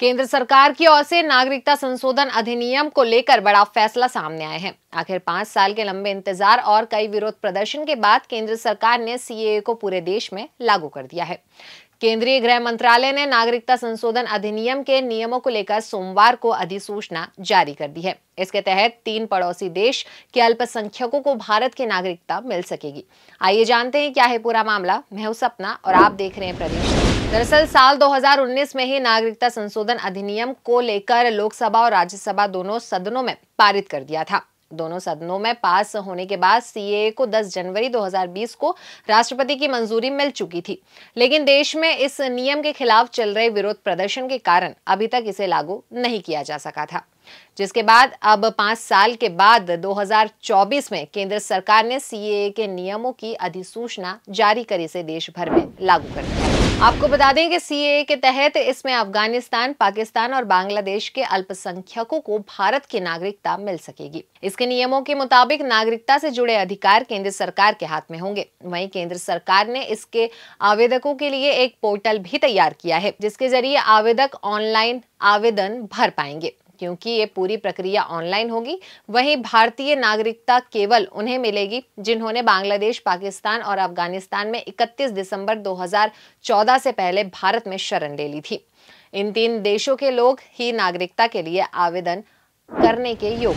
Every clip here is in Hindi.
केंद्र सरकार की ओर से नागरिकता संशोधन अधिनियम को लेकर बड़ा फैसला सामने आया है आखिर पांच साल के लंबे इंतजार और कई विरोध प्रदर्शन के बाद केंद्र सरकार ने सीएए को पूरे देश में लागू कर दिया है केंद्रीय गृह मंत्रालय ने नागरिकता संशोधन अधिनियम के नियमों को लेकर सोमवार को अधिसूचना जारी कर दी है इसके तहत तीन पड़ोसी देश के अल्पसंख्यकों को भारत की नागरिकता मिल सकेगी आइए जानते हैं क्या है पूरा मामला मैं सपना और आप देख रहे हैं प्रदेश दरअसल साल 2019 में ही नागरिकता संशोधन अधिनियम को लेकर लोकसभा और राज्यसभा दोनों सदनों में पारित कर दिया था दोनों सदनों में पास होने के बाद सीए को 10 जनवरी 2020 को राष्ट्रपति की मंजूरी मिल चुकी थी लेकिन देश में इस नियम के खिलाफ चल रहे विरोध प्रदर्शन के कारण अभी तक इसे लागू नहीं किया जा सका था जिसके बाद अब पांच साल के बाद 2024 में केंद्र सरकार ने सीएए के नियमों की अधिसूचना जारी कर इसे देश भर में लागू कर दिया आपको बता दें कि सीएए के तहत इसमें अफगानिस्तान पाकिस्तान और बांग्लादेश के अल्पसंख्यकों को भारत की नागरिकता मिल सकेगी इसके नियमों के मुताबिक नागरिकता से जुड़े अधिकार केंद्र सरकार के हाथ में होंगे वहीं केंद्र सरकार ने इसके आवेदकों के लिए एक पोर्टल भी तैयार किया है जिसके जरिए आवेदक ऑनलाइन आवेदन भर पाएंगे क्योंकि ये पूरी प्रक्रिया ऑनलाइन होगी वहीं भारतीय नागरिकता केवल उन्हें मिलेगी जिन्होंने बांग्लादेश पाकिस्तान और अफगानिस्तान में 31 दिसंबर 2014 से पहले भारत में शरण ले ली थी इन तीन देशों के लोग ही नागरिकता के लिए आवेदन करने के योग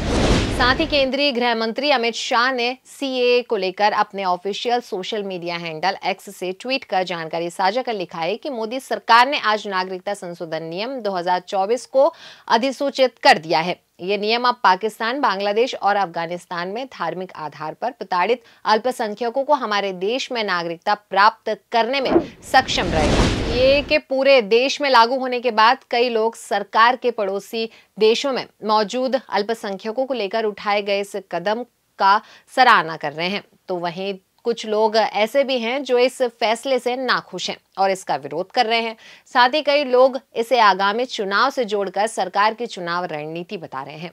साथ ही केंद्रीय गृह मंत्री अमित शाह ने सीए को लेकर अपने official social media handle X से ट्वीट कर जानकारी साझा कर लिखा है कि मोदी सरकार ने आज नागरिकता संशोधन नियम 2024 को अधिसूचित कर दिया है ये नियम अब पाकिस्तान बांग्लादेश और अफगानिस्तान में धार्मिक आधार पर प्रताड़ित अल्पसंख्यकों को हमारे देश में नागरिकता प्राप्त करने में सक्षम रहेगा ये के पूरे देश में लागू होने के बाद कई लोग सरकार के पड़ोसी देशों में मौजूद अल्पसंख्यकों को लेकर उठाए गए इस कदम का सराहना कर रहे हैं तो वहीं कुछ लोग ऐसे भी हैं जो इस फैसले से नाखुश हैं और इसका विरोध कर रहे हैं साथ ही कई लोग इसे आगामी चुनाव से जोड़कर सरकार की चुनाव रणनीति बता रहे हैं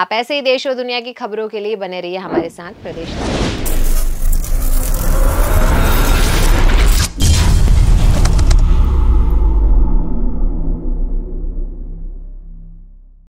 आप ऐसे ही देश और दुनिया की खबरों के लिए बने रहिए हमारे साथ प्रदेश